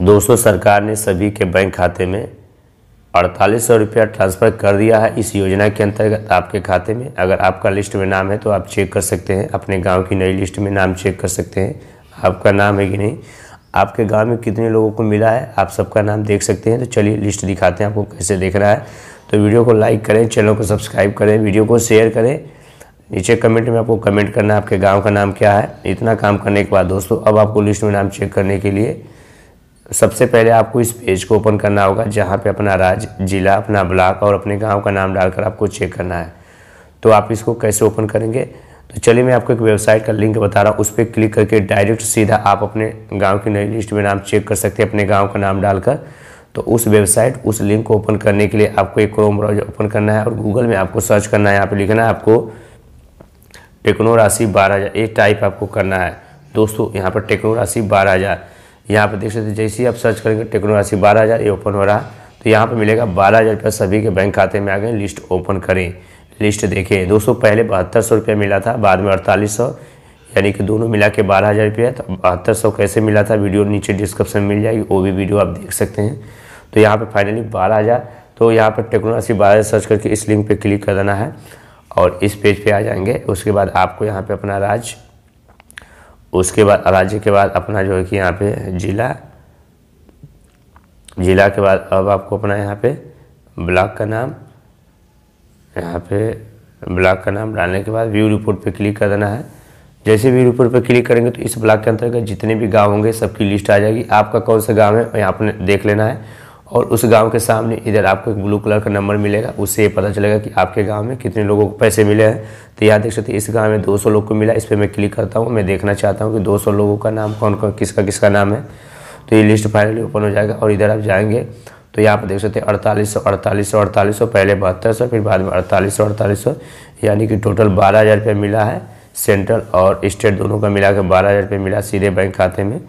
दोस्तों सरकार ने सभी के बैंक खाते में अड़तालीस सौ रुपया ट्रांसफ़र कर दिया है इस योजना के अंतर्गत आपके खाते में अगर आपका लिस्ट में नाम है तो आप चेक कर सकते हैं अपने गांव की नई लिस्ट में नाम चेक कर सकते हैं आपका नाम है कि नहीं आपके गांव में कितने लोगों को मिला है आप सबका नाम देख सकते हैं तो चलिए लिस्ट दिखाते हैं आपको कैसे देख रहा है तो वीडियो को लाइक करें चैनल को सब्सक्राइब करें वीडियो को शेयर करें नीचे कमेंट में आपको कमेंट करना है आपके गाँव का नाम क्या है इतना काम करने के बाद दोस्तों अब आपको लिस्ट में नाम चेक करने के लिए तो सबसे पहले आपको इस पेज को ओपन करना होगा जहाँ पे अपना राज्य ज़िला अपना ब्लॉक और अपने गांव का नाम डालकर आपको चेक करना है तो आप इसको कैसे ओपन करेंगे तो चलिए मैं आपको एक वेबसाइट का लिंक बता रहा हूँ उस पर क्लिक करके डायरेक्ट सीधा आप अपने गाँव की नई लिस्ट में नाम चेक कर सकते हैं अपने गाँव का नाम डालकर तो उस वेबसाइट उस लिंक को ओपन करने के लिए आपको एक क्रोम ब्राउजर ओपन करना है और गूगल में आपको सर्च करना है यहाँ पर लिखना है आपको टेक्नो राशि बारह हज़ार ये टाइप आपको करना है दोस्तों यहाँ पर टेक्नो राशि बारह हज़ार यहाँ पर देख सकते हैं जैसे ही आप सर्च करेंगे टेक्नो राशि बारह हज़ार ये ओपन हो रहा तो यहाँ पर मिलेगा बारह हज़ार रुपया सभी के बैंक खाते में आ गए लिस्ट ओपन करें लिस्ट देखें दोस्तों पहले बहत्तर सौ रुपया मिला था बाद में अड़तालीस सौ यानी कि दोनों मिला के बारह हज़ार रुपया तो बहत्तर सौ कैसे मिला था वीडियो नीचे डिस्क्रिप्शन में मिल जाएगी वो भी वीडियो आप देख सकते हैं तो यहाँ पर फाइनली बारह हज़ार तो यहाँ पर टेक्नोलॉजी बारह सर्च करके इस लिंक पर क्लिक कर देना है और इस पेज पे आ जाएंगे उसके बाद आपको यहाँ पे अपना राज उसके बाद राज्य के बाद अपना जो है कि यहाँ पे जिला जिला के बाद अब आपको अपना यहाँ पे ब्लॉक का नाम यहाँ पे ब्लॉक का नाम डालने के बाद व्यू रिपोर्ट पे क्लिक कर देना है जैसे व्यू रिपोर्ट पे क्लिक करेंगे तो इस ब्लॉक के अंतर्गत जितने भी गांव होंगे सबकी लिस्ट आ जाएगी आपका कौन सा गांव है यहाँ पर देख लेना है और उस गांव के सामने इधर आपको एक ब्लू कलर का नंबर मिलेगा उससे ये पता चलेगा कि आपके गांव में कितने लोगों को पैसे मिले हैं तो यहाँ देख सकते हैं इस गांव में 200 लोग को मिला इस पर मैं क्लिक करता हूँ मैं देखना चाहता हूँ कि 200 लोगों का नाम कौन कौन किसका किसका नाम है तो ये लिस्ट फाइनली ओपन हो जाएगा और इधर आप जाएँगे तो यहाँ पर देख सकते हैं अड़तालीस सौ अड़तालीस सौ अड़तालीस सौ पहले बहत्तर सौ फिर बाद में अड़तालीस सौ अड़तालीस सौ यानी कि टोटल बारह हज़ार रुपये मिला है सेंट्रल और स्टेट दोनों का मिला के बारह हज़ार रुपये मिला सीधे बैंक खाते में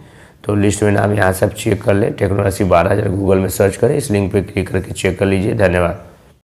तो लिस्ट में नाम यहाँ से आप चेक कर लें टेक्नोलॉजी बारह हज़ार गूगल में सर्च करें इस लिंक पर क्लिक करके चेक कर लीजिए धन्यवाद